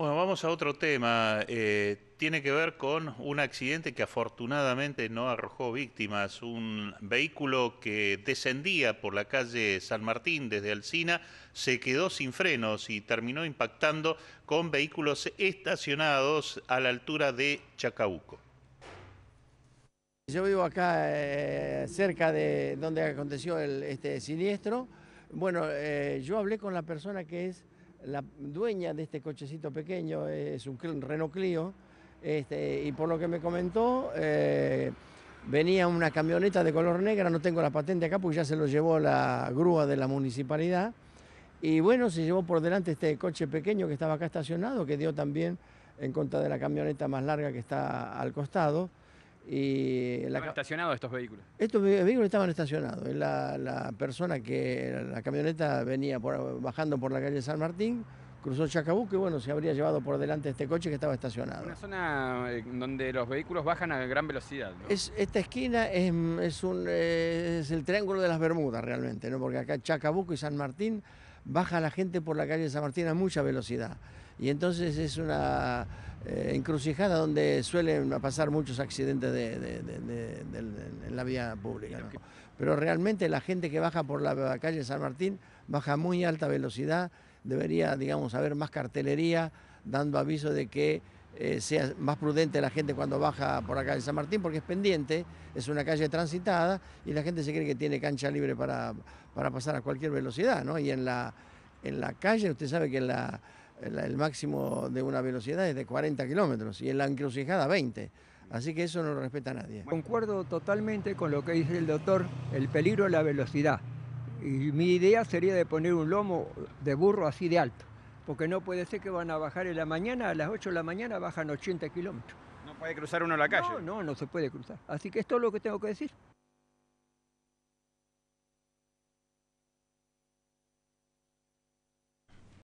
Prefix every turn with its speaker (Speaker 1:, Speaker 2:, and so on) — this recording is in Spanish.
Speaker 1: Bueno, vamos a otro tema. Eh, tiene que ver con un accidente que afortunadamente no arrojó víctimas. Un vehículo que descendía por la calle San Martín desde Alcina se quedó sin frenos y terminó impactando con vehículos estacionados a la altura de Chacabuco.
Speaker 2: Yo vivo acá eh, cerca de donde aconteció el, este siniestro. Bueno, eh, yo hablé con la persona que es la dueña de este cochecito pequeño eh, es un Renault este, y por lo que me comentó, eh, venía una camioneta de color negra, no tengo la patente acá porque ya se lo llevó la grúa de la municipalidad, y bueno, se llevó por delante este coche pequeño que estaba acá estacionado, que dio también en contra de la camioneta más larga que está al costado. Y estaban
Speaker 3: estacionados estos vehículos.
Speaker 2: Estos vehículos estaban estacionados. La, persona que la camioneta venía bajando por la calle San Martín, cruzó Chacabuco y bueno, se habría llevado por delante este coche que estaba estacionado. Una
Speaker 3: zona eh, donde los vehículos bajan a gran velocidad.
Speaker 2: Es, esta esquina es, eh, es el triángulo de las Bermudas realmente, ¿no? porque acá Chacabuco y San Martín baja la gente por la calle San Martín a mucha velocidad y entonces es una eh, encrucijada donde suelen pasar muchos accidentes de, en la vía pública. Pero realmente la gente que baja por la calle San Martín baja a muy alta velocidad, debería, digamos, haber más cartelería dando aviso de que eh, sea más prudente la gente cuando baja por acá calle San Martín, porque es pendiente, es una calle transitada y la gente se cree que tiene cancha libre para, para pasar a cualquier velocidad, ¿no? Y en la, en la calle, usted sabe que en la el, máximo de una velocidad es de 40 kilómetros y en la encrucijada 20. Así que eso no lo respeta nadie. Concuerdo totalmente con lo que dice el doctor, el peligro es la
Speaker 3: velocidad. Y mi idea sería de poner un lomo de burro así de alto, porque no puede ser que van a bajar en la mañana, a las 8 de la mañana bajan 80 kilómetros. No puede cruzar uno la calle. No, no, no se puede cruzar. Así que esto es lo que tengo que decir.